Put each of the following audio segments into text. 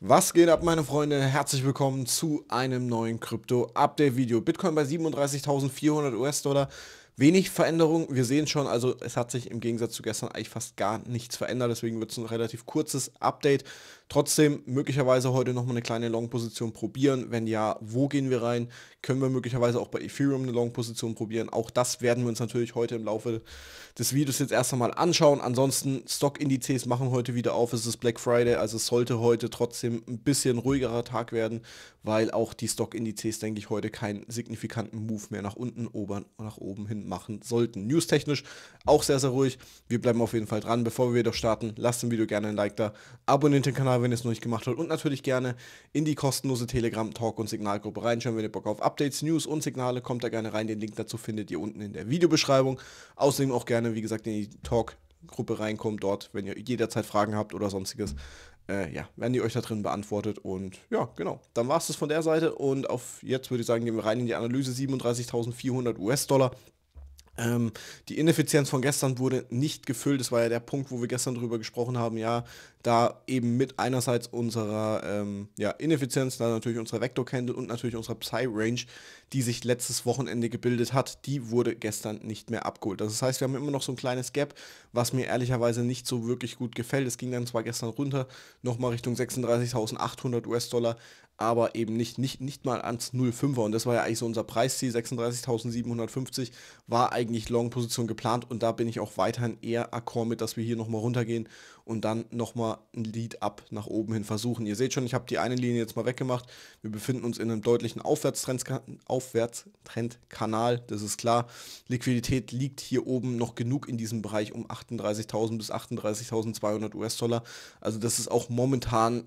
Was geht ab, meine Freunde? Herzlich willkommen zu einem neuen Krypto-Update-Video. Bitcoin bei 37.400 US-Dollar, wenig Veränderung. Wir sehen schon, also es hat sich im Gegensatz zu gestern eigentlich fast gar nichts verändert. Deswegen wird es ein relativ kurzes Update. Trotzdem möglicherweise heute nochmal eine kleine Long-Position probieren. Wenn ja, wo gehen wir rein? Können wir möglicherweise auch bei Ethereum eine Long-Position probieren? Auch das werden wir uns natürlich heute im Laufe des Videos jetzt erst einmal anschauen. Ansonsten, Stock-Indizes machen heute wieder auf. Es ist Black Friday, also es sollte heute trotzdem ein bisschen ruhigerer Tag werden, weil auch die Stock-Indizes, denke ich, heute keinen signifikanten Move mehr nach unten, obern, nach oben hin machen sollten. News-technisch auch sehr, sehr ruhig. Wir bleiben auf jeden Fall dran. Bevor wir wieder starten, lasst dem Video gerne ein Like da. Abonniert den Kanal, wenn ihr es noch nicht gemacht habt. Und natürlich gerne in die kostenlose Telegram-Talk- und Signalgruppe reinschauen. Wenn ihr Bock auf Updates, News und Signale, kommt da gerne rein. Den Link dazu findet ihr unten in der Videobeschreibung. Außerdem auch gerne, wie gesagt, in die Talk- Gruppe reinkommen, dort, wenn ihr jederzeit Fragen habt oder sonstiges, äh, ja, werden die euch da drin beantwortet. Und ja, genau, dann war es das von der Seite. Und auf jetzt würde ich sagen, gehen wir rein in die Analyse 37.400 US-Dollar. Ähm, die Ineffizienz von gestern wurde nicht gefüllt. Das war ja der Punkt, wo wir gestern darüber gesprochen haben. Ja, da eben mit einerseits unserer ähm, ja, Ineffizienz, dann natürlich unserer Vector Candle und natürlich unserer Psy Range, die sich letztes Wochenende gebildet hat, die wurde gestern nicht mehr abgeholt. Also das heißt, wir haben immer noch so ein kleines Gap, was mir ehrlicherweise nicht so wirklich gut gefällt. Es ging dann zwar gestern runter, nochmal Richtung 36.800 US-Dollar, aber eben nicht, nicht, nicht mal ans 0,5er. Und das war ja eigentlich so unser Preisziel. 36.750 war eigentlich Long-Position geplant und da bin ich auch weiterhin eher akkord mit, dass wir hier nochmal runtergehen und dann nochmal ein Lied ab nach oben hin versuchen. Ihr seht schon, ich habe die eine Linie jetzt mal weggemacht. Wir befinden uns in einem deutlichen Aufwärtstrendkanal, das ist klar. Liquidität liegt hier oben noch genug in diesem Bereich um 38.000 bis 38.200 US-Dollar. Also das ist auch momentan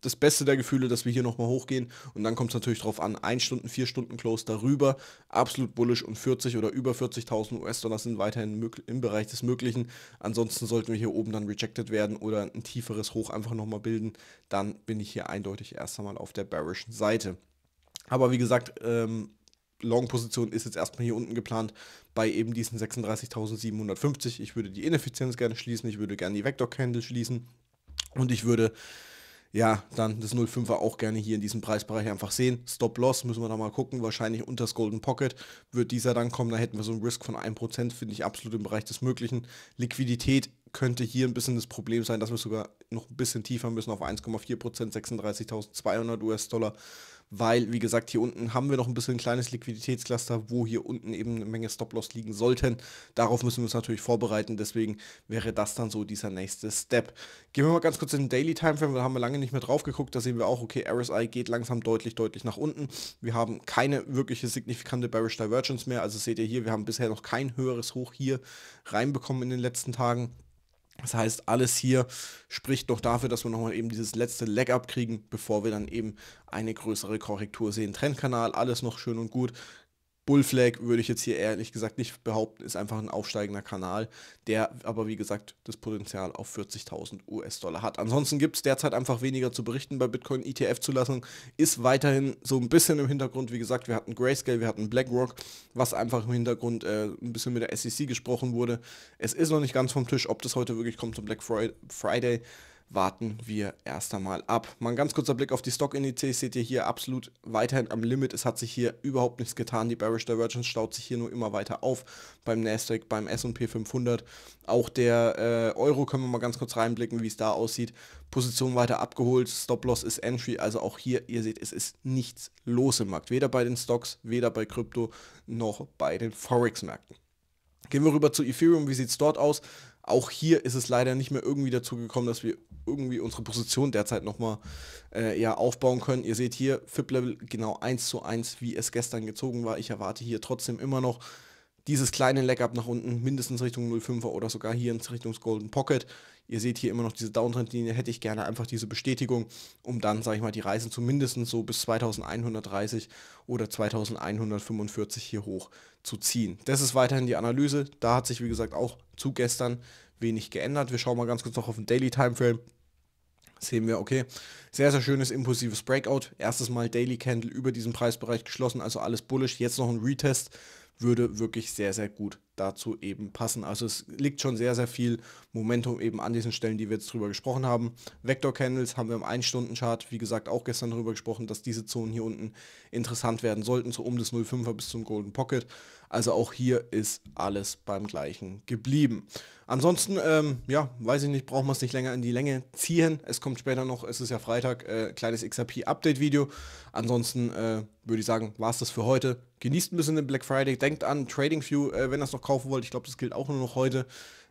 das Beste der Gefühle, dass wir hier nochmal hochgehen. Und dann kommt es natürlich darauf an, 1 Stunden, 4 Stunden Close darüber, absolut bullish und 40 oder über 40.000 US-Dollar sind weiterhin im Bereich des Möglichen. Ansonsten sollten wir hier oben dann rejected werden oder ein tieferes Hoch einfach nochmal bilden. Dann bin ich hier eindeutig erst einmal auf der bearischen Seite. Aber wie gesagt, ähm, Long-Position ist jetzt erstmal hier unten geplant bei eben diesen 36.750. Ich würde die Ineffizienz gerne schließen, ich würde gerne die Vector-Candle schließen und ich würde ja, dann das 05er auch gerne hier in diesem Preisbereich einfach sehen. Stop-Loss müssen wir da mal gucken. Wahrscheinlich unter das Golden Pocket wird dieser dann kommen. Da hätten wir so einen Risk von 1%, finde ich absolut im Bereich des Möglichen. Liquidität könnte hier ein bisschen das Problem sein, dass wir sogar noch ein bisschen tiefer müssen auf 1,4%, 36.200 US-Dollar weil, wie gesagt, hier unten haben wir noch ein bisschen ein kleines Liquiditätscluster, wo hier unten eben eine Menge Stop-Loss liegen sollten. Darauf müssen wir uns natürlich vorbereiten, deswegen wäre das dann so dieser nächste Step. Gehen wir mal ganz kurz in den Daily Timeframe, da haben wir lange nicht mehr drauf geguckt, da sehen wir auch, okay, RSI geht langsam deutlich, deutlich nach unten. Wir haben keine wirkliche signifikante Bearish Divergence mehr, also seht ihr hier, wir haben bisher noch kein höheres Hoch hier reinbekommen in den letzten Tagen. Das heißt, alles hier spricht doch dafür, dass wir nochmal eben dieses letzte Leg-Up kriegen, bevor wir dann eben eine größere Korrektur sehen. Trendkanal, alles noch schön und gut. Bullflag würde ich jetzt hier ehrlich gesagt nicht behaupten, ist einfach ein aufsteigender Kanal, der aber wie gesagt das Potenzial auf 40.000 US-Dollar hat. Ansonsten gibt es derzeit einfach weniger zu berichten bei Bitcoin ETF Zulassung, ist weiterhin so ein bisschen im Hintergrund. Wie gesagt, wir hatten Grayscale, wir hatten BlackRock, was einfach im Hintergrund äh, ein bisschen mit der SEC gesprochen wurde. Es ist noch nicht ganz vom Tisch, ob das heute wirklich kommt zum Black Friday warten wir erst einmal ab. Mal ein ganz kurzer Blick auf die Stockindizes, seht ihr hier absolut weiterhin am Limit. Es hat sich hier überhaupt nichts getan. Die Bearish Divergence staut sich hier nur immer weiter auf beim Nasdaq, beim S&P 500. Auch der äh, Euro können wir mal ganz kurz reinblicken, wie es da aussieht. Position weiter abgeholt, Stop-Loss ist Entry, also auch hier, ihr seht, es ist nichts los im Markt. Weder bei den Stocks, weder bei Krypto, noch bei den Forex-Märkten. Gehen wir rüber zu Ethereum, wie sieht es dort aus? Auch hier ist es leider nicht mehr irgendwie dazu gekommen, dass wir irgendwie unsere Position derzeit nochmal äh, ja, aufbauen können. Ihr seht hier FIP-Level genau 1 zu 1, wie es gestern gezogen war. Ich erwarte hier trotzdem immer noch dieses kleine Leg up nach unten, mindestens Richtung 05er oder sogar hier in Richtung Golden Pocket. Ihr seht hier immer noch diese Downtrendlinie, hätte ich gerne einfach diese Bestätigung, um dann, sage ich mal, die Reisen zumindest so bis 2130 oder 2145 hier hoch zu ziehen. Das ist weiterhin die Analyse. Da hat sich, wie gesagt, auch zu gestern wenig geändert. Wir schauen mal ganz kurz noch auf den Daily Timeframe sehen wir, okay, sehr, sehr schönes impulsives Breakout. Erstes Mal Daily Candle über diesen Preisbereich geschlossen, also alles bullish. Jetzt noch ein Retest würde wirklich sehr, sehr gut dazu eben passen. Also es liegt schon sehr, sehr viel Momentum eben an diesen Stellen, die wir jetzt drüber gesprochen haben. Vector Candles haben wir im 1-Stunden-Chart, wie gesagt, auch gestern darüber gesprochen, dass diese Zonen hier unten interessant werden sollten, so um das 05er bis zum Golden Pocket. Also auch hier ist alles beim gleichen geblieben. Ansonsten, ähm, ja, weiß ich nicht, brauchen wir es nicht länger in die Länge ziehen. Es kommt später noch, es ist ja Freitag, äh, kleines XRP-Update-Video. Ansonsten äh, würde ich sagen, war es das für heute. Genießt ein bisschen den Black Friday. Denkt an TradingView, äh, wenn ihr es noch kaufen wollt. Ich glaube, das gilt auch nur noch heute.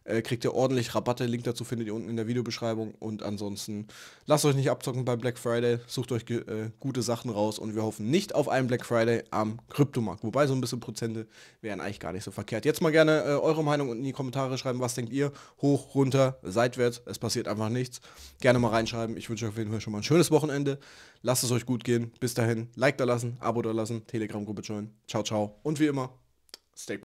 Äh, kriegt ihr ordentlich Rabatte. Link dazu findet ihr unten in der Videobeschreibung. Und ansonsten lasst euch nicht abzocken beim Black Friday. Sucht euch äh, gute Sachen raus. Und wir hoffen nicht auf einen Black Friday am Kryptomarkt. Wobei so ein bisschen Prozente wären eigentlich gar nicht so verkehrt. Jetzt mal gerne äh, eure Meinung unten in die Kommentare schreiben. Was denkt ihr? Hoch, runter, seitwärts. Es passiert einfach nichts. Gerne mal reinschreiben. Ich wünsche euch auf jeden Fall schon mal ein schönes Wochenende. Lasst es euch gut gehen. Bis dahin, Like da lassen, Abo da lassen, Telegram-Gruppe joinen. Ciao, ciao. Und wie immer, stay